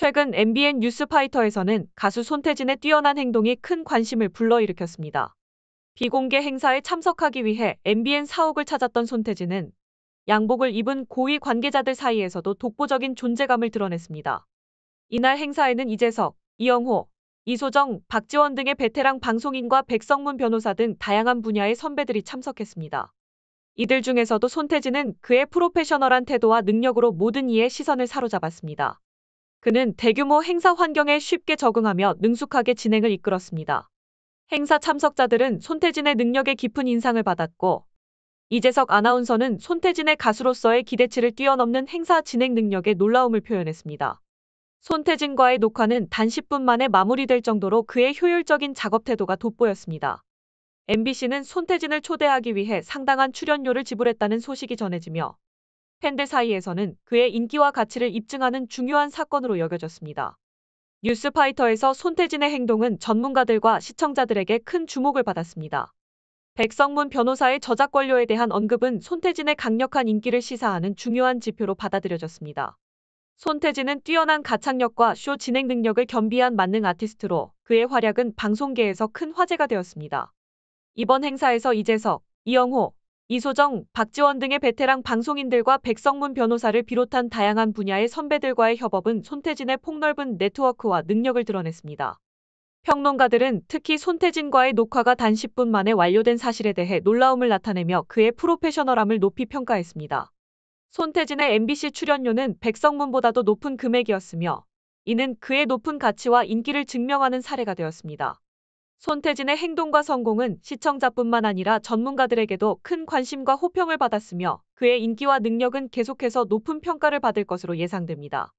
최근 MBN 뉴스파이터에서는 가수 손태진의 뛰어난 행동이 큰 관심을 불러일으켰습니다. 비공개 행사에 참석하기 위해 MBN 사옥을 찾았던 손태진은 양복을 입은 고위 관계자들 사이에서도 독보적인 존재감을 드러냈습니다. 이날 행사에는 이재석, 이영호, 이소정, 박지원 등의 베테랑 방송인과 백성문 변호사 등 다양한 분야의 선배들이 참석했습니다. 이들 중에서도 손태진은 그의 프로페셔널한 태도와 능력으로 모든 이의 시선을 사로잡았습니다. 그는 대규모 행사 환경에 쉽게 적응하며 능숙하게 진행을 이끌었습니다. 행사 참석자들은 손태진의 능력에 깊은 인상을 받았고 이재석 아나운서는 손태진의 가수로서의 기대치를 뛰어넘는 행사 진행 능력에 놀라움을 표현했습니다. 손태진과의 녹화는 단 10분 만에 마무리될 정도로 그의 효율적인 작업 태도가 돋보였습니다. MBC는 손태진을 초대하기 위해 상당한 출연료를 지불했다는 소식이 전해지며 팬들 사이에서는 그의 인기와 가치를 입증하는 중요한 사건으로 여겨졌습니다. 뉴스파이터에서 손태진의 행동은 전문가들과 시청자들에게 큰 주목을 받았습니다. 백성문 변호사의 저작권료에 대한 언급은 손태진의 강력한 인기를 시사하는 중요한 지표로 받아들여졌습니다. 손태진은 뛰어난 가창력과 쇼 진행 능력을 겸비한 만능 아티스트로 그의 활약은 방송계에서 큰 화제가 되었습니다. 이번 행사에서 이재석, 이영호, 이소정, 박지원 등의 베테랑 방송인들과 백성문 변호사를 비롯한 다양한 분야의 선배들과의 협업은 손태진의 폭넓은 네트워크와 능력을 드러냈습니다. 평론가들은 특히 손태진과의 녹화가 단 10분 만에 완료된 사실에 대해 놀라움을 나타내며 그의 프로페셔널함을 높이 평가했습니다. 손태진의 MBC 출연료는 백성문보다도 높은 금액이었으며 이는 그의 높은 가치와 인기를 증명하는 사례가 되었습니다. 손태진의 행동과 성공은 시청자뿐만 아니라 전문가들에게도 큰 관심과 호평을 받았으며 그의 인기와 능력은 계속해서 높은 평가를 받을 것으로 예상됩니다.